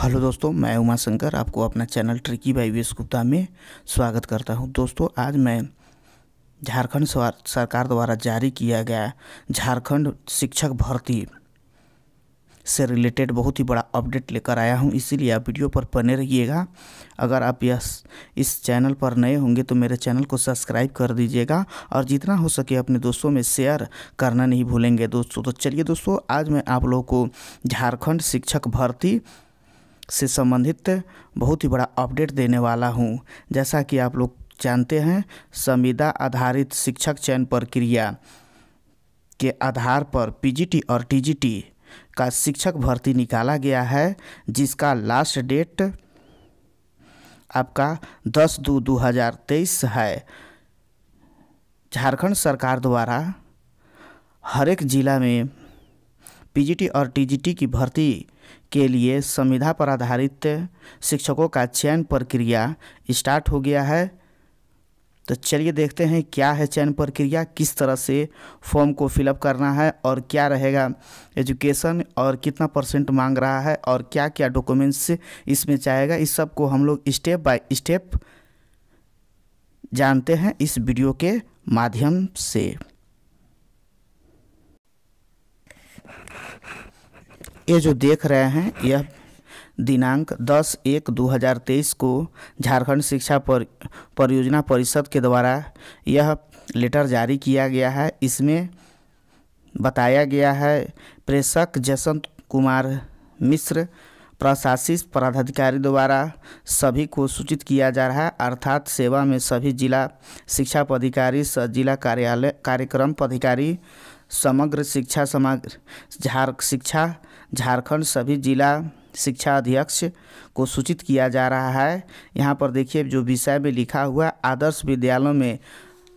hello दोस्तों मैं उमा शंकर आपको अपना channel tricky by V Gupta में स्वागत करता हूं दोस्तों आज मैं झारखंड सरकार द्वारा जारी किया गया झारखंड शिक्षक भर्ती से रिलेटेड बहुत ही बड़ा अपडेट लेकर आया हूं इसीलिए आप वीडियो पर बने रहिएगा अगर आप यह इस चैनल पर नए होंगे तो मेरे चैनल को सब्सक्राइब कर दीजिएगा और जितना हो सके अपने दोस्तों में शेयर करना नहीं भूलेंगे दोस्तों तो चलिए दोस्तों आज मैं आप लोगों को झारखंड शिक्षक भर्ती से संबंधित बहुत ही बड़ा अपडेट देने वाला हूँ जैसा कि आप लोग जानते हैं संविदा आधारित शिक्षक चयन प्रक्रिया के आधार पर पीजीटी और टीजीटी का शिक्षक भर्ती निकाला गया है जिसका लास्ट डेट आपका दस दो दो हज़ार तेईस है झारखंड सरकार द्वारा हर एक ज़िला में पीजीटी और टीजीटी की भर्ती के लिए संविधा पर आधारित शिक्षकों का चयन प्रक्रिया स्टार्ट हो गया है तो चलिए देखते हैं क्या है चयन प्रक्रिया किस तरह से फॉर्म को फिलअप करना है और क्या रहेगा एजुकेशन और कितना परसेंट मांग रहा है और क्या क्या डॉक्यूमेंट्स इसमें चाहेगा इस सब को हम लोग स्टेप बाय स्टेप जानते हैं इस वीडियो के माध्यम से ये जो देख रहे हैं यह दिनांक 10 एक 2023 को झारखंड शिक्षा पर परियोजना परिषद के द्वारा यह लेटर जारी किया गया है इसमें बताया गया है प्रेषक जसंत कुमार मिश्र प्रशासित पदाधिकारी द्वारा सभी को सूचित किया जा रहा है अर्थात सेवा में सभी जिला शिक्षा पदाधिकारी जिला कार्यालय कार्यक्रम पदाधिकारी समग्र शिक्षा समग्र झार शिक्षा झारखंड सभी जिला शिक्षा अध्यक्ष को सूचित किया जा रहा है यहाँ पर देखिए जो विषय में लिखा हुआ आदर्श विद्यालयों में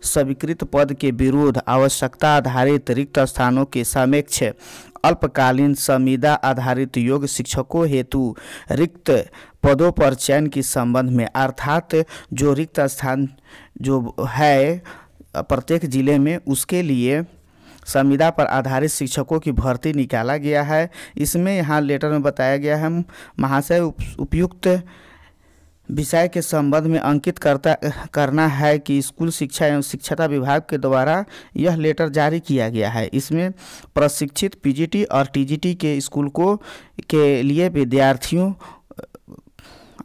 स्वीकृत पद के विरोध आवश्यकता आधारित रिक्त स्थानों के समेक्ष अल्पकालीन संविदा आधारित योग शिक्षकों हेतु रिक्त पदों पर चयन के संबंध में अर्थात जो रिक्त स्थान जो है प्रत्येक जिले में उसके लिए संविदा पर आधारित शिक्षकों की भर्ती निकाला गया है इसमें यहाँ लेटर में बताया गया है महाशय उपयुक्त विषय के संबंध में अंकित करता करना है कि स्कूल शिक्षा एवं शिक्षता विभाग के द्वारा यह लेटर जारी किया गया है इसमें प्रशिक्षित पीजीटी और टीजीटी के स्कूल को के लिए विद्यार्थियों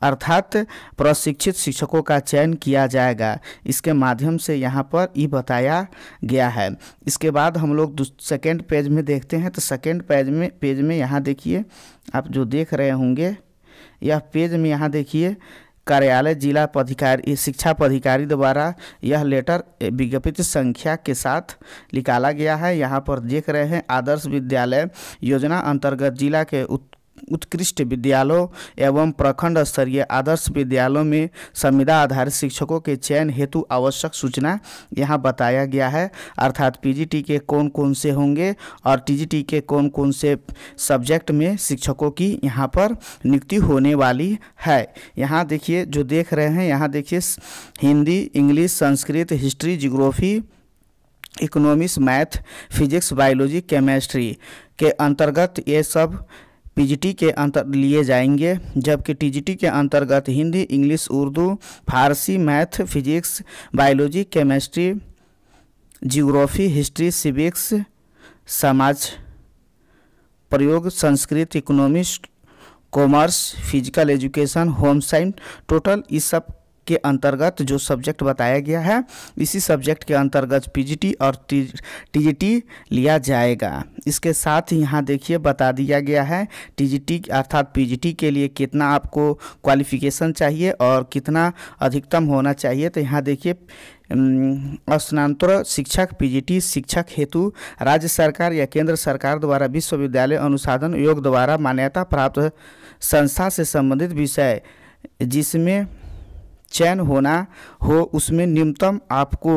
अर्थात प्रशिक्षित शिक्षकों का चयन किया जाएगा इसके माध्यम से यहाँ पर ये बताया गया है इसके बाद हम लोग सेकेंड पेज में देखते हैं तो सेकेंड पेज में पेज में यहाँ देखिए आप जो देख रहे होंगे यह पेज में यहाँ देखिए कार्यालय जिला पदाधिकारी शिक्षा पदाधिकारी द्वारा यह लेटर विज्ञपित संख्या के साथ निकाला गया है यहाँ पर देख रहे हैं आदर्श विद्यालय योजना अंतर्गत जिला के उत्कृष्ट विद्यालयों एवं प्रखंड स्तरीय आदर्श विद्यालयों में संविदा आधारित शिक्षकों के चयन हेतु आवश्यक सूचना यहाँ बताया गया है अर्थात पीजीटी के कौन कौन से होंगे और टीजीटी के कौन कौन से सब्जेक्ट में शिक्षकों की यहाँ पर नियुक्ति होने वाली है यहाँ देखिए जो देख रहे हैं यहाँ देखिए Hindi English Sanskrit history geography economics math physics biology chemistry के अंतर्गत ये सब पीजीटी के अंतर लिए जाएंगे जबकि टीजीटी के अंतर्गत Hindi English Urdu Farsi math physics biology chemistry geography history civics समाज प्रयोग Sanskrit economics commerce physical education home science total इस सब के अंतर्गत जो सब्जेक्ट बताया गया है इसी सब्जेक्ट के अंतर्गत पीजीटी और टीजीटी लिया जाएगा इसके साथ ही यहाँ देखिए बता दिया गया है टीजीटी अर्थात पीजीटी के लिए कितना आपको क्वालिफिकेशन चाहिए और कितना अधिकतम होना चाहिए तो यहाँ देखिए स्नातर शिक्षक पीजीटी शिक्षक हेतु राज्य सरकार या केंद्र सरकार द्वारा विश्वविद्यालय अनुसाधन आयोग द्वारा मान्यता प्राप्त संस्था से संबंधित विषय जिसमें चयन होना हो उसमें न्यूनतम आपको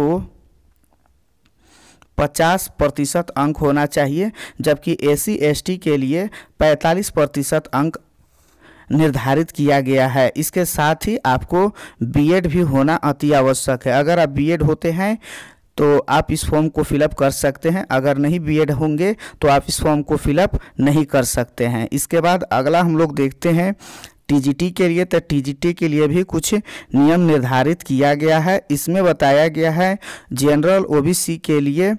पचास प्रतिशत अंक होना चाहिए जबकि एस सी के लिए पैंतालीस प्रतिशत अंक निर्धारित किया गया है इसके साथ ही आपको बीएड भी होना अति आवश्यक है अगर आप बीएड होते हैं तो आप इस फॉर्म को फिलअप कर सकते हैं अगर नहीं बीएड होंगे तो आप इस फॉर्म को फिलअप नहीं कर सकते हैं इसके बाद अगला हम लोग देखते हैं टीजीटी के लिए तो टीजीटी के लिए भी कुछ नियम निर्धारित किया गया है इसमें बताया गया है जनरल ओबीसी के लिए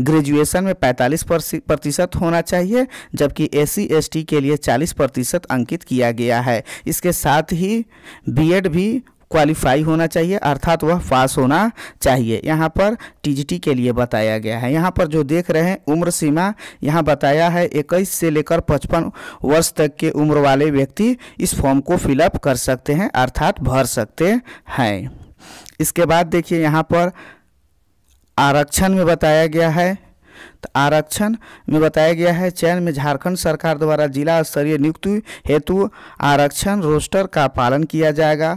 ग्रेजुएशन में 45 प्रतिशत होना चाहिए जबकि एस सी के लिए 40 प्रतिशत अंकित किया गया है इसके साथ ही बीएड भी क्वालिफाई होना चाहिए अर्थात वह पास होना चाहिए यहाँ पर टी के लिए बताया गया है यहाँ पर जो देख रहे हैं उम्र सीमा यहाँ बताया है इक्कीस से लेकर पचपन वर्ष तक के उम्र वाले व्यक्ति इस फॉर्म को फिलअप कर सकते हैं अर्थात भर सकते हैं इसके बाद देखिए यहाँ पर आरक्षण में बताया गया है तो आरक्षण में बताया गया है चयन में झारखंड सरकार द्वारा जिला स्तरीय नियुक्ति हेतु आरक्षण रोस्टर का पालन किया जाएगा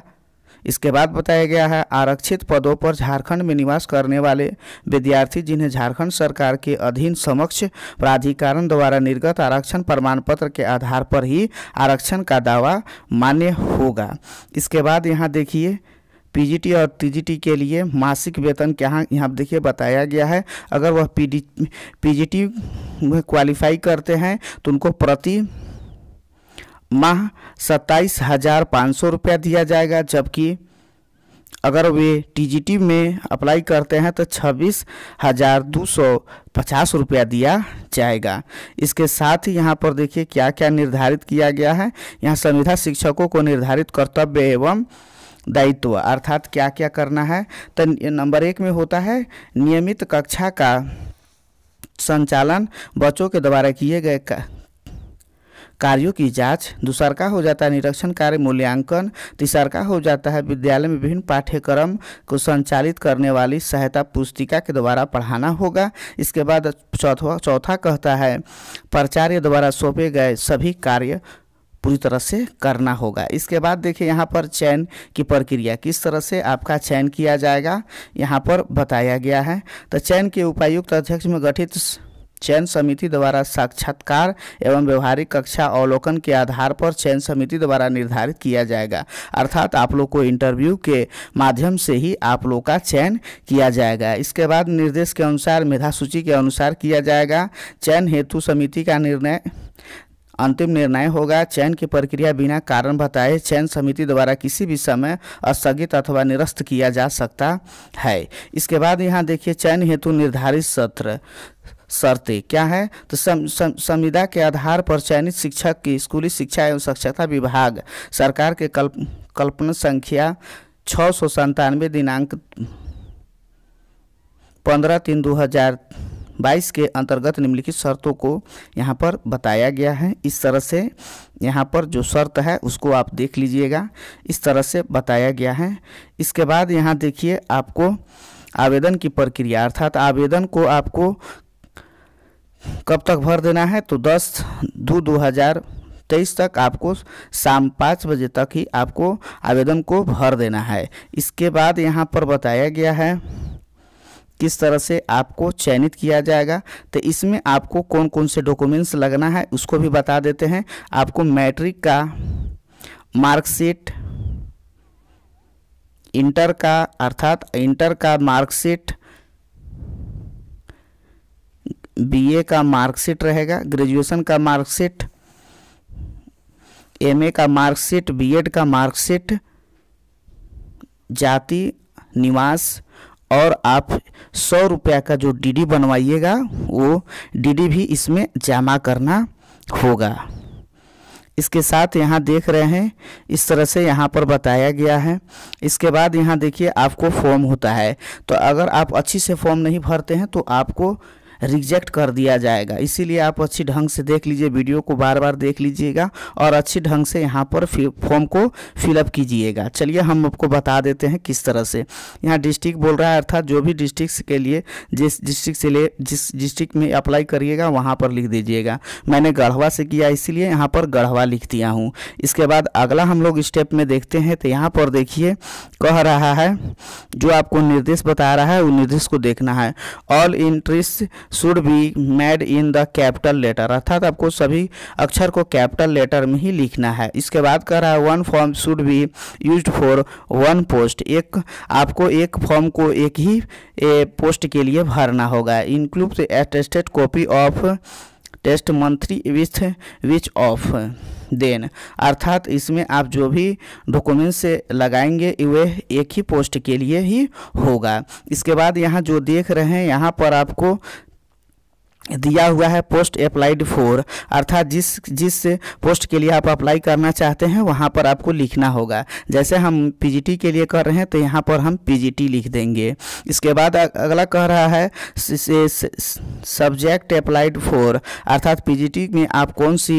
इसके बाद बताया गया है आरक्षित पदों पर झारखंड में निवास करने वाले विद्यार्थी जिन्हें झारखंड सरकार के अधीन समक्ष प्राधिकरण द्वारा निर्गत आरक्षण प्रमाण पत्र के आधार पर ही आरक्षण का दावा मान्य होगा इसके बाद यहाँ देखिए पीजीटी और टीजीटी के लिए मासिक वेतन क्या यहाँ देखिए बताया गया है अगर वह पीजीटी में क्वालिफाई करते हैं तो उनको प्रति माह सत्ताईस हज़ार पाँच सौ रुपया दिया जाएगा जबकि अगर वे टीजीटी में अप्लाई करते हैं तो छब्बीस हज़ार दो सौ पचास रुपया दिया जाएगा इसके साथ ही यहाँ पर देखिए क्या क्या निर्धारित किया गया है यहाँ संविधा शिक्षकों को निर्धारित कर्तव्य एवं दायित्व अर्थात क्या क्या करना है तो नंबर एक में होता है नियमित कक्षा का संचालन बच्चों के द्वारा किए गए कार्यों की जांच दूसर का हो जाता है निरीक्षण कार्य मूल्यांकन तीसर का हो जाता है विद्यालय में विभिन्न पाठ्यक्रम को संचालित करने वाली सहायता पुस्तिका के द्वारा पढ़ाना होगा इसके बाद चौथा चौथा कहता है प्राचार्य द्वारा सौंपे गए सभी कार्य पूरी तरह से करना होगा इसके बाद देखिए यहाँ पर चयन की प्रक्रिया किस तरह से आपका चयन किया जाएगा यहाँ पर बताया गया है तो चयन के उपायुक्त अध्यक्ष में गठित चयन समिति द्वारा साक्षात्कार एवं व्यवहारिक कक्षा अवलोकन के आधार पर चयन समिति द्वारा निर्धारित किया जाएगा अर्थात आप लोग को इंटरव्यू के माध्यम से ही आप लोग का चयन किया जाएगा इसके बाद निर्देश के अनुसार मेधा सूची के अनुसार किया जाएगा चयन हेतु समिति का निर्णय अंतिम निर्णय होगा चयन की प्रक्रिया बिना कारण बताए चयन समिति द्वारा किसी भी समय स्थगित अथवा निरस्त किया जा सकता है इसके बाद यहाँ देखिए चयन हेतु निर्धारित सत्र शर्तें क्या है तो संविदा के आधार पर चयनित शिक्षक की स्कूली शिक्षा एवं साक्षरता विभाग सरकार के कल्प कल्पना संख्या छः सौ संतानवे दिनांक पंद्रह तीन दो हज़ार बाईस के अंतर्गत निम्नलिखित शर्तों को यहाँ पर बताया गया है इस तरह से यहाँ पर जो शर्त है उसको आप देख लीजिएगा इस तरह से बताया गया है इसके बाद यहाँ देखिए आपको आवेदन की प्रक्रिया अर्थात आवेदन को आपको कब तक भर देना है तो दस दो हज़ार तेईस तक आपको शाम पाँच बजे तक ही आपको आवेदन को भर देना है इसके बाद यहाँ पर बताया गया है किस तरह से आपको चयनित किया जाएगा तो इसमें आपको कौन कौन से डॉक्यूमेंट्स लगना है उसको भी बता देते हैं आपको मैट्रिक का मार्कशीट इंटर का अर्थात इंटर का मार्कशीट बीए का मार्कशीट रहेगा ग्रेजुएशन का मार्कशीट एमए का मार्कशीट बीएड का मार्कशीट जाति निवास और आप सौ रुपया का जो डीडी बनवाइएगा वो डीडी भी इसमें जमा करना होगा इसके साथ यहाँ देख रहे हैं इस तरह से यहाँ पर बताया गया है इसके बाद यहाँ देखिए आपको फॉर्म होता है तो अगर आप अच्छी से फॉर्म नहीं भरते हैं तो आपको रिजेक्ट कर दिया जाएगा इसीलिए आप अच्छी ढंग से देख लीजिए वीडियो को बार बार देख लीजिएगा और अच्छी ढंग से यहाँ पर फॉर्म को फिलअप कीजिएगा चलिए हम आपको बता देते हैं किस तरह से यहाँ डिस्ट्रिक्ट बोल रहा है अर्थात जो भी डिस्ट्रिक्ट के लिए जिस डिस्ट्रिक्ट से ले जिस डिस्ट्रिक्ट में अप्लाई करिएगा वहाँ पर लिख दीजिएगा मैंने गढ़वा से किया इसीलिए यहाँ पर गढ़वा लिख दिया हूँ इसके बाद अगला हम लोग स्टेप में देखते हैं तो यहाँ पर देखिए कह रहा है जो आपको निर्देश बता रहा है वो निर्देश को देखना है all interest should be made in the capital letter अर्थात आपको सभी अक्षर को कैपिटल लेटर में ही लिखना है इसके बाद कह रहा है one form should be use for one post एक आपको एक फॉर्म को एक ही ए, पोस्ट के लिए भरना होगा include attested copy of test monthly with which of then अर्थात इसमें आप जो भी डॉक्यूमेंट्स लगाएंगे वे एक ही पोस्ट के लिए ही होगा इसके बाद यहाँ जो देख रहे हैं यहाँ पर आपको दिया हुआ है पोस्ट अप्लाइड फॉर अर्थात जिस जिस पोस्ट के लिए आप अप्लाई करना चाहते हैं वहाँ पर आपको लिखना होगा जैसे हम पीजीटी के लिए कर रहे हैं तो यहाँ पर हम पीजीटी लिख देंगे इसके बाद अगला कह रहा है सब्जेक्ट अप्लाइड फॉर अर्थात पीजीटी में आप कौन सी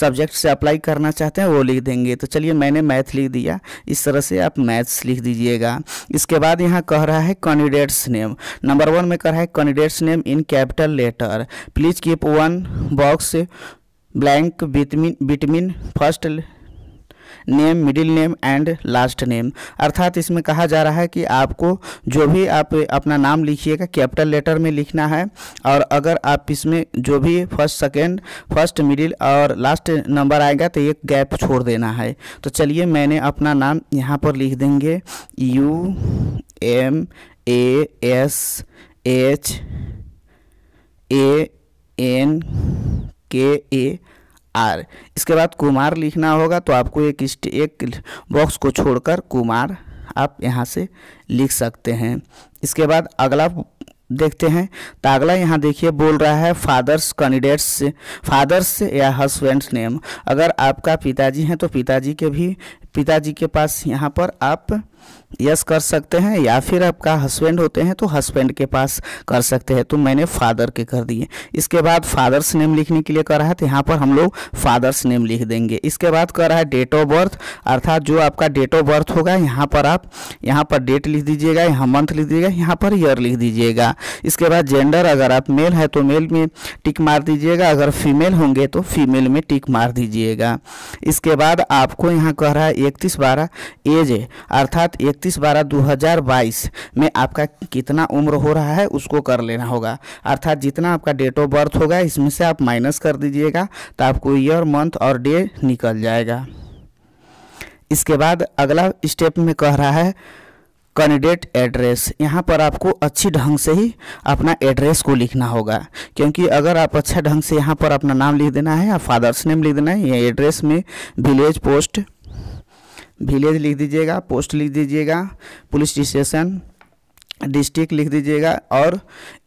सब्जेक्ट से अप्लाई करना चाहते हैं वो लिख देंगे तो चलिए मैंने मैथ लिख दिया इस तरह से आप मैथ्स लिख दीजिएगा इसके बाद यहाँ कह रहा है कैंडिडेट्स नेम नंबर वन में कह रहा है candidates name in capital letter है please keep one box blank between between first name middle name and last name अर्थात इसमें कहा जा रहा है कि आपको जो भी आप अपना नाम लिखिएगा कैपिटल लेटर में लिखना है और अगर आप इसमें जो भी फर्स्ट सेकेंड फर्स्ट मिडिल और लास्ट नंबर आएगा तो एक गैप छोड़ देना है तो चलिए मैंने अपना नाम यहाँ पर लिख देंगे U M A S H A N K A are इसके बाद कुमार लिखना होगा तो आपको एक एक बॉक्स को छोड़कर कुमार आप यहाँ से लिख सकते हैं इसके बाद अगला देखते हैं तो अगला यहाँ देखिए बोल रहा है फादर्स कैंडिडेट्स फादर्स या हस्बैंड्स नेम अगर आपका पिताजी हैं तो पिताजी के भी पिताजी के पास यहाँ पर आप यस कर सकते हैं या फिर आपका हस्बैंड होते हैं तो हस्बैंड के पास कर सकते हैं तो मैंने फादर के कर दिए इसके बाद फादर्स नेम लिखने के लिए कर रहा है तो यहाँ पर हम लोग फादर्स नेम लिख देंगे इसके बाद कर रहा है डेट ऑफ बर्थ अर्थात जो आपका डेट ऑफ बर्थ होगा यहाँ पर आप यहाँ पर डेट लिख दीजिएगा यहाँ मंथ लिख दीजिएगा यहाँ पर ईयर लिख दीजिएगा इसके बाद जेंडर अगर आप मेल है तो मेल में टिक मार दीजिएगा अगर फीमेल होंगे तो फीमेल में टिक मार दीजिएगा इसके बाद आपको यहाँ कह रहा है इकतीस बारह एज अर्थात एक इकतीस बारह दो हज़ार बाईस में आपका कितना उम्र हो रहा है उसको कर लेना होगा अर्थात जितना आपका डेट ऑफ बर्थ होगा इसमें से आप माइनस कर दीजिएगा तो आपको ईयर मंथ और डे निकल जाएगा इसके बाद अगला स्टेप में कह रहा है कैंडिडेट एड्रेस यहाँ पर आपको अच्छी ढंग से ही अपना एड्रेस को लिखना होगा क्योंकि अगर आप अच्छा ढंग से यहाँ पर अपना नाम लिख देना है या फादर्स नेम लिख देना है या एड्रेस में विलेज पोस्ट विलेज लिख दीजिएगा पोस्ट लिख दीजिएगा पुलिस स्टेशन डिस्ट्रिक्ट लिख दीजिएगा और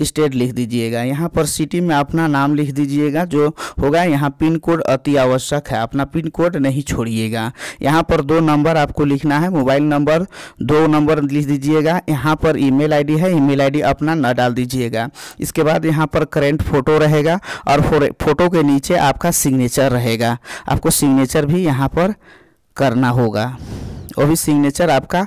स्टेट लिख दीजिएगा यहाँ पर सिटी में अपना नाम लिख दीजिएगा जो होगा यहाँ पिन कोड अति आवश्यक है अपना पिन कोड नहीं छोड़िएगा यहाँ पर दो नंबर आपको लिखना है मोबाइल नंबर दो नंबर लिख दीजिएगा यहाँ पर ईमेल आईडी है ईमेल आईडी अपना न डाल दीजिएगा इसके बाद यहाँ पर करेंट फ़ोटो रहेगा और फोटो के नीचे आपका सिग्नेचर रहेगा आपको सिग्नेचर भी यहाँ पर करना होगा वो भी सिग्नेचर आपका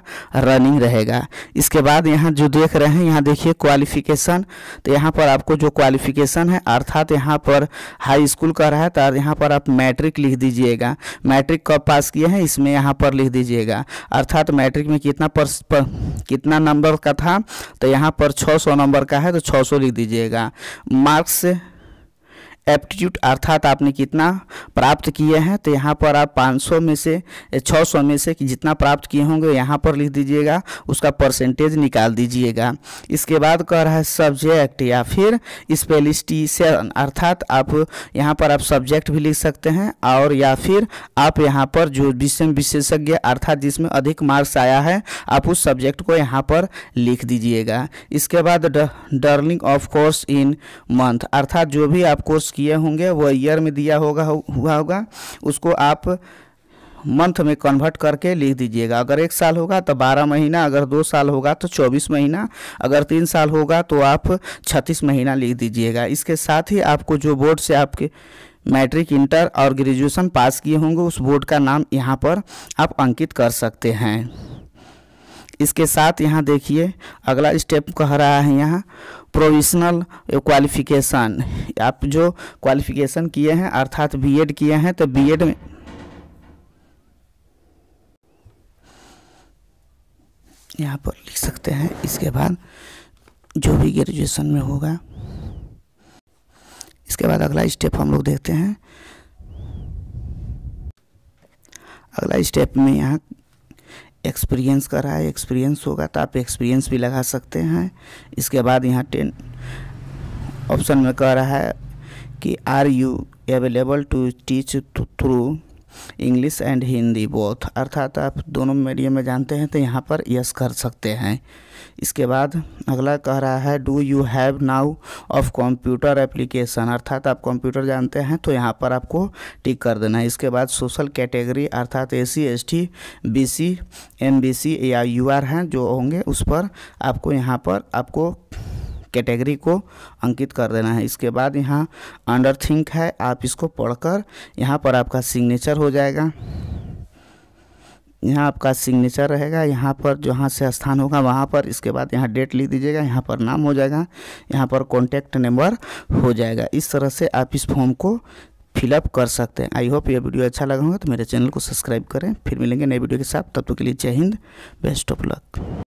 रनिंग रहेगा इसके बाद यहाँ जो देख रहे हैं यहाँ देखिए क्वालिफिकेशन तो यहाँ पर आपको जो क्वालिफिकेशन है अर्थात यहाँ पर हाई स्कूल का रहा है तो यहाँ पर आप मैट्रिक लिख दीजिएगा मैट्रिक कब पास किए हैं इसमें यहाँ पर लिख दीजिएगा अर्थात मैट्रिक में कितना पर, पर कितना नंबर का था तो यहाँ पर छः नंबर का है तो छः लिख दीजिएगा मार्क्स एप्टीट्यूड अर्थात आपने कितना प्राप्त किए हैं तो यहाँ पर आप 500 में से 600 में से कि जितना प्राप्त किए होंगे यहाँ पर लिख दीजिएगा उसका परसेंटेज निकाल दीजिएगा इसके बाद कह रहा है सब्जेक्ट या फिर स्पेलिस्टिशन अर्थात आप यहाँ पर आप सब्जेक्ट भी लिख सकते हैं और या फिर आप यहाँ पर जो विषय विशेषज्ञ अर्थात जिसमें अधिक मार्क्स आया है आप उस सब्जेक्ट को यहाँ पर लिख दीजिएगा इसके बाद during of course in month अर्थात जो भी आप कोर्स किए होंगे वो ईयर में दिया होगा हुआ होगा उसको आप मंथ में कन्वर्ट करके लिख दीजिएगा अगर एक साल होगा तो बारह महीना अगर दो साल होगा तो चौबीस महीना अगर तीन साल होगा तो आप छत्तीस महीना लिख दीजिएगा इसके साथ ही आपको जो बोर्ड से आपके मैट्रिक इंटर और ग्रेजुएशन पास किए होंगे उस बोर्ड का नाम यहाँ पर आप अंकित कर सकते हैं इसके साथ यहाँ देखिए अगला स्टेप कह रहा है यहाँ प्रोविजनल क्वालिफिकेशन आप जो क्वालिफिकेशन किए हैं अर्थात बीएड किए हैं तो बीएड में यहाँ पर लिख सकते हैं इसके बाद जो भी ग्रेजुएशन में होगा इसके बाद अगला स्टेप हम लोग देखते हैं अगला स्टेप में यहाँ एक्सपीरियंस का रहा है एक्सपीरियंस होगा तो आप एक्सपीरियंस भी लगा सकते हैं इसके बाद यहाँ टेन ऑप्शन में कह रहा है कि are you available to teach through English and Hindi both अर्थात आप दोनों मीडियम में जानते हैं तो यहाँ पर यस कर सकते हैं इसके बाद अगला कह रहा है do you have now of computer application अर्थात आप कंप्यूटर जानते हैं तो यहाँ पर आपको टिक कर देना है इसके बाद सोशल कैटेगरी अर्थात A C S T B C M B C या यू आर हैं जो होंगे उस पर आपको यहाँ पर आपको कैटेगरी को अंकित कर देना है इसके बाद यहाँ अंडर थिंक है आप इसको पढ़कर यहाँ पर आपका सिग्नेचर हो जाएगा यहाँ आपका सिग्नेचर रहेगा यहाँ पर जहाँ से स्थान होगा वहाँ पर इसके बाद यहाँ डेट लिख दीजिएगा यहाँ पर नाम हो जाएगा यहाँ पर कॉन्टैक्ट नंबर हो जाएगा इस तरह से आप इस फॉर्म को फिलअप कर सकते हैं आई होप ये वीडियो अच्छा लगा होगा तो मेरे चैनल को सब्सक्राइब करें फिर मिलेंगे नए वीडियो के साथ तब तक तो के लिए जय हिंद बेस्ट ऑफ लक